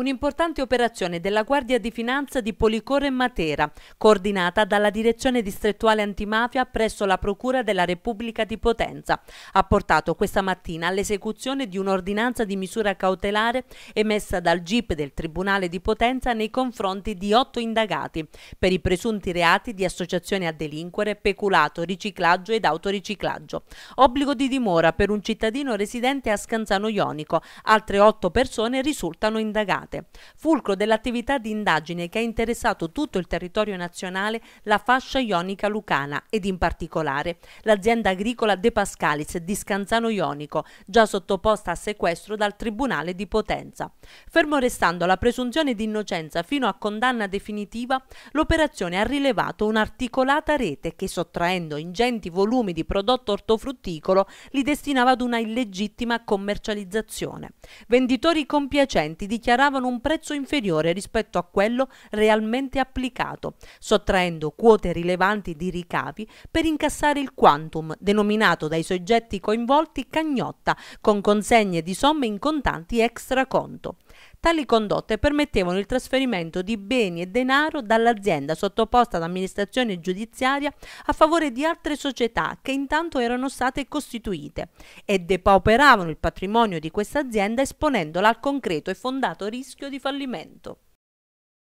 un'importante operazione della Guardia di Finanza di Policore Matera, coordinata dalla Direzione Distrettuale Antimafia presso la Procura della Repubblica di Potenza, ha portato questa mattina all'esecuzione di un'ordinanza di misura cautelare emessa dal GIP del Tribunale di Potenza nei confronti di otto indagati per i presunti reati di associazione a delinquere, peculato, riciclaggio ed autoriciclaggio. Obbligo di dimora per un cittadino residente a Scanzano Ionico, altre otto persone risultano indagate estate, fulcro dell'attività di indagine che ha interessato tutto il territorio nazionale la fascia ionica lucana ed in particolare l'azienda agricola De Pascalis di Scanzano Ionico, già sottoposta a sequestro dal Tribunale di Potenza. Fermo restando la presunzione di innocenza fino a condanna definitiva, l'operazione ha rilevato un'articolata rete che sottraendo ingenti volumi di prodotto ortofrutticolo li destinava ad una illegittima commercializzazione. Venditori compiacenti dichiaravano pagavano un prezzo inferiore rispetto a quello realmente applicato, sottraendo quote rilevanti di ricavi per incassare il quantum denominato dai soggetti coinvolti cagnotta con consegne di somme in contanti extra conto. Tali condotte permettevano il trasferimento di beni e denaro dall'azienda sottoposta ad amministrazione giudiziaria a favore di altre società che intanto erano state costituite e depauperavano il patrimonio di questa azienda esponendola al concreto e fondato rischio rischio di fallimento.